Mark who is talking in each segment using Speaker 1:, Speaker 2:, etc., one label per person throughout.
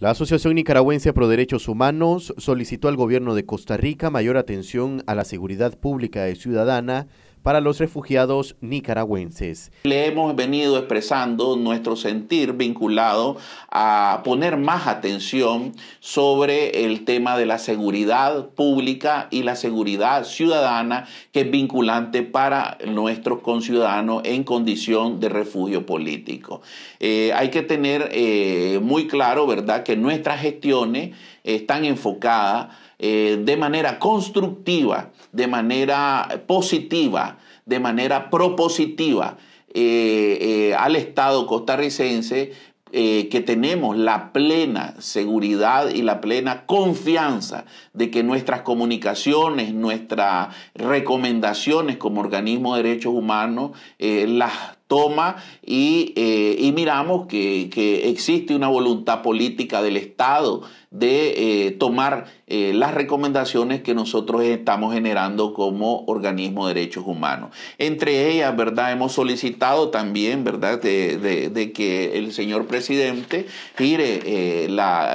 Speaker 1: La Asociación Nicaragüense Pro Derechos Humanos solicitó al gobierno de Costa Rica mayor atención a la seguridad pública y ciudadana para los refugiados nicaragüenses.
Speaker 2: Le hemos venido expresando nuestro sentir vinculado a poner más atención sobre el tema de la seguridad pública y la seguridad ciudadana que es vinculante para nuestros conciudadanos en condición de refugio político. Eh, hay que tener eh, muy claro, ¿verdad?, que nuestras gestiones están enfocadas eh, de manera constructiva, de manera positiva, de manera propositiva eh, eh, al Estado costarricense, que tenemos la plena seguridad y la plena confianza de que nuestras comunicaciones, nuestras recomendaciones como organismo de derechos humanos, las toma y, eh, miramos que, existe una voluntad política del Estado de eh, tomar eh, las recomendaciones que nosotros estamos generando como organismo de derechos humanos. Entre ellas, ¿verdad? Hemos solicitado también, ¿verdad?, de, que el señor presidente gire las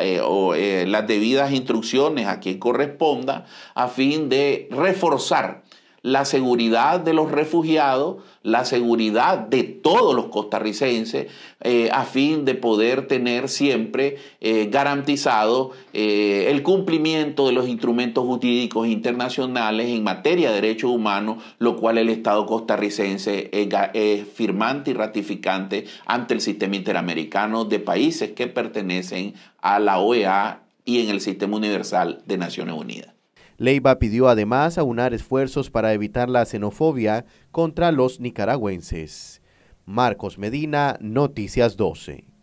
Speaker 2: debidas instrucciones a quien corresponda a fin de reforzar la seguridad de los refugiados, la seguridad de todos los costarricenses, eh, a fin de poder tener siempre eh, garantizado eh, el cumplimiento de los instrumentos jurídicos internacionales en materia de derechos humanos, lo cual el Estado costarricense es firmante y ratificante ante el sistema interamericano de países que pertenecen a la OEA y en el sistema universal de Naciones Unidas.
Speaker 1: Leiva pidió además aunar esfuerzos para evitar la xenofobia contra los nicaragüenses. Marcos Medina, Noticias 12.